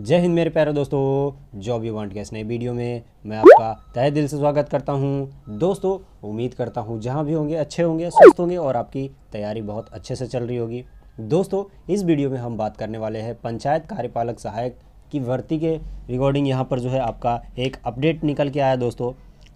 जय हिंद मेरे प्यारे दोस्तों जॉब यू वांट के इस नए वीडियो में मैं आपका तहे दिल से स्वागत करता हूं दोस्तों उम्मीद करता हूं जहां भी होंगे अच्छे होंगे स्वस्थ होंगे और आपकी तैयारी बहुत अच्छे से चल रही होगी दोस्तों इस वीडियो में हम बात करने वाले हैं पंचायत कार्यपालक सहायक की भर्ती के रिगॉर्डिंग यहाँ पर जो है आपका एक अपडेट निकल के आया दोस्तों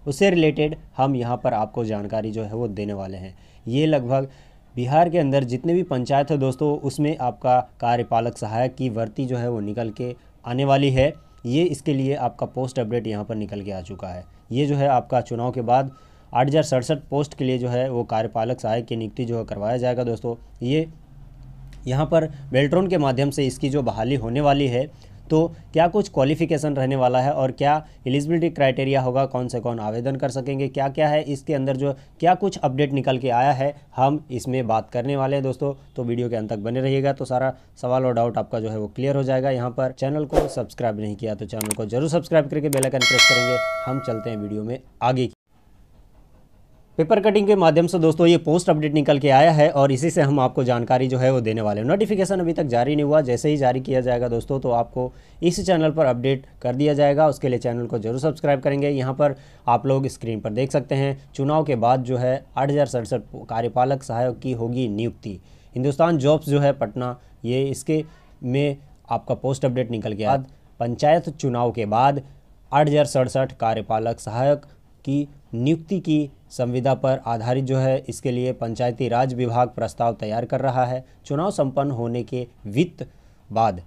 उससे रिलेटेड हम यहाँ पर आपको जानकारी जो है वो देने वाले हैं ये लगभग बिहार के अंदर जितने भी पंचायत है दोस्तों उसमें आपका कार्यपालक सहायक की भर्ती जो है वो निकल के आने वाली है ये इसके लिए आपका पोस्ट अपडेट यहाँ पर निकल के आ चुका है ये जो है आपका चुनाव के बाद आठ हज़ार सड़सठ पोस्ट के लिए जो है वो कार्यपालक सहायक की नियुक्ति जो है करवाया जाएगा दोस्तों ये यहाँ पर बेल्ट्रॉन के माध्यम से इसकी जो बहाली होने वाली है तो क्या कुछ क्वालिफिकेशन रहने वाला है और क्या एलिजिबिलिटी क्राइटेरिया होगा कौन से कौन आवेदन कर सकेंगे क्या क्या है इसके अंदर जो क्या कुछ अपडेट निकल के आया है हम इसमें बात करने वाले हैं दोस्तों तो वीडियो के अंत तक बने रहिएगा तो सारा सवाल और डाउट आपका जो है वो क्लियर हो जाएगा यहाँ पर चैनल को सब्सक्राइब नहीं किया तो चैनल को जरूर सब्सक्राइब करके बेलाइकन प्रेस करेंगे हम चलते हैं वीडियो में आगे पेपर कटिंग के माध्यम से दोस्तों ये पोस्ट अपडेट निकल के आया है और इसी से हम आपको जानकारी जो है वो देने वाले हैं नोटिफिकेशन अभी तक जारी नहीं हुआ जैसे ही जारी किया जाएगा दोस्तों तो आपको इस चैनल पर अपडेट कर दिया जाएगा उसके लिए चैनल को जरूर सब्सक्राइब करेंगे यहाँ पर आप लोग स्क्रीन पर देख सकते हैं चुनाव के बाद जो है आठ कार्यपालक सहायक की होगी नियुक्ति हिंदुस्तान जॉब्स जो है पटना ये इसके में आपका पोस्ट अपडेट निकल गया पंचायत चुनाव के बाद आठ कार्यपालक सहायक की नियुक्ति की संविदा पर आधारित जो है इसके लिए पंचायती राज विभाग प्रस्ताव तैयार कर रहा है चुनाव संपन्न होने के वित्त बाद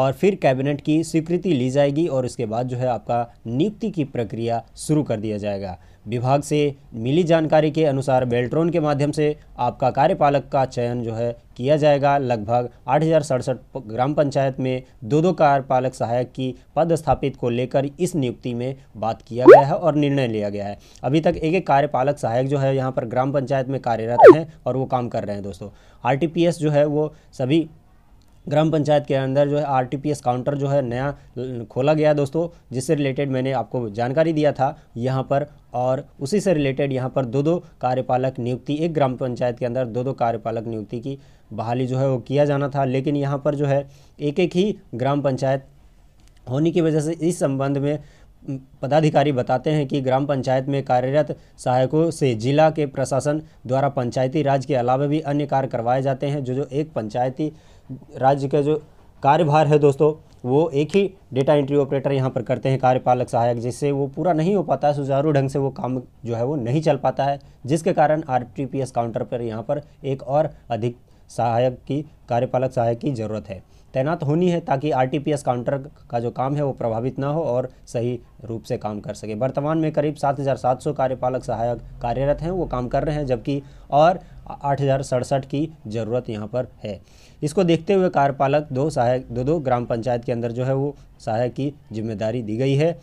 और फिर कैबिनेट की स्वीकृति ली जाएगी और उसके बाद जो है आपका नियुक्ति की प्रक्रिया शुरू कर दिया जाएगा विभाग से मिली जानकारी के अनुसार बेल्ट्रॉन के माध्यम से आपका कार्यपालक का चयन जो है किया जाएगा लगभग आठ ग्राम पंचायत में दो दो कार्यपालक सहायक की पद स्थापित को लेकर इस नियुक्ति में बात किया गया है और निर्णय लिया गया है अभी तक एक एक कार्यपालक सहायक जो है यहाँ पर ग्राम पंचायत में कार्यरत हैं और वो काम कर रहे हैं दोस्तों आर जो है वो सभी ग्राम पंचायत के अंदर जो है आर काउंटर जो है नया खोला गया दोस्तों जिससे रिलेटेड मैंने आपको जानकारी दिया था यहाँ पर और उसी से रिलेटेड यहाँ पर दो दो कार्यपालक नियुक्ति एक ग्राम पंचायत के अंदर दो दो कार्यपालक नियुक्ति की बहाली जो है वो किया जाना था लेकिन यहाँ पर जो है एक एक ही ग्राम पंचायत होने की वजह से इस संबंध में पदाधिकारी बताते हैं कि ग्राम पंचायत में कार्यरत सहायकों से जिला के प्रशासन द्वारा पंचायती राज के अलावा भी अन्य कार्य करवाए जाते हैं जो जो एक पंचायती राज्य के जो कार्यभार है दोस्तों वो एक ही डेटा एंट्री ऑपरेटर यहाँ पर करते हैं कार्यपालक सहायक जिससे वो पूरा नहीं हो पाता है सुचारू ढंग से वो काम जो है वो नहीं चल पाता है जिसके कारण आर काउंटर पर यहाँ पर एक और अधिक सहायक की कार्यपालक सहायक की ज़रूरत है तैनात होनी है ताकि आरटीपीएस काउंटर का जो काम है वो प्रभावित ना हो और सही रूप से काम कर सके वर्तमान में करीब 7,700 कार्यपालक सहायक कार्यरत हैं वो काम कर रहे हैं जबकि और आठ की ज़रूरत यहाँ पर है इसको देखते हुए कार्यपालक दो सहायक दो दो ग्राम पंचायत के अंदर जो है वो सहायक की जिम्मेदारी दी गई है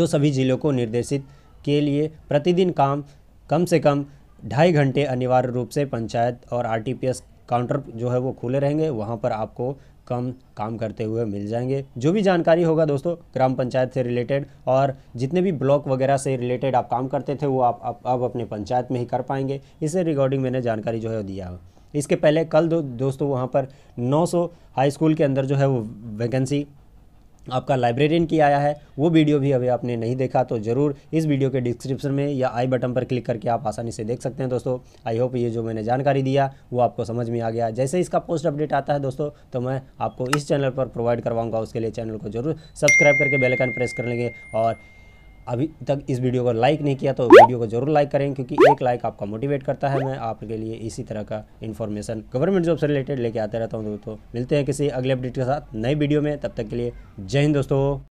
जो सभी जिलों को निर्देशित के लिए प्रतिदिन काम कम से कम ढाई घंटे अनिवार्य रूप से पंचायत और आरटीपीएस काउंटर जो है वो खुले रहेंगे वहाँ पर आपको कम काम करते हुए मिल जाएंगे जो भी जानकारी होगा दोस्तों ग्राम पंचायत से रिलेटेड और जितने भी ब्लॉक वगैरह से रिलेटेड आप काम करते थे वो आप अब अपने पंचायत में ही कर पाएंगे इसे रिगार्डिंग मैंने जानकारी जो है दिया इसके पहले कल दो, दोस्तों वहाँ पर 900 हाई स्कूल के अंदर जो है वो वैकेंसी आपका लाइब्रेरियन की आया है वो वीडियो भी अभी आपने नहीं देखा तो ज़रूर इस वीडियो के डिस्क्रिप्शन में या आई बटन पर क्लिक करके आप आसानी से देख सकते हैं दोस्तों आई होप ये जो मैंने जानकारी दिया वो आपको समझ में आ गया जैसे इसका पोस्ट अपडेट आता है दोस्तों तो मैं आपको इस चैनल पर प्रोवाइड करवाऊँगा उसके लिए चैनल को जरूर सब्सक्राइब करके बेलकन प्रेस कर लेंगे और अभी तक इस वीडियो को लाइक नहीं किया तो वीडियो को जरूर लाइक करें क्योंकि एक लाइक आपका मोटिवेट करता है मैं आपके लिए इसी तरह का इन्फॉर्मेशन गवर्नमेंट जॉब से रिलेटेड लेके आते रहता हूँ दोस्तों मिलते हैं किसी अगले अपडेट के साथ नए वीडियो में तब तक के लिए जय हिंद दोस्तों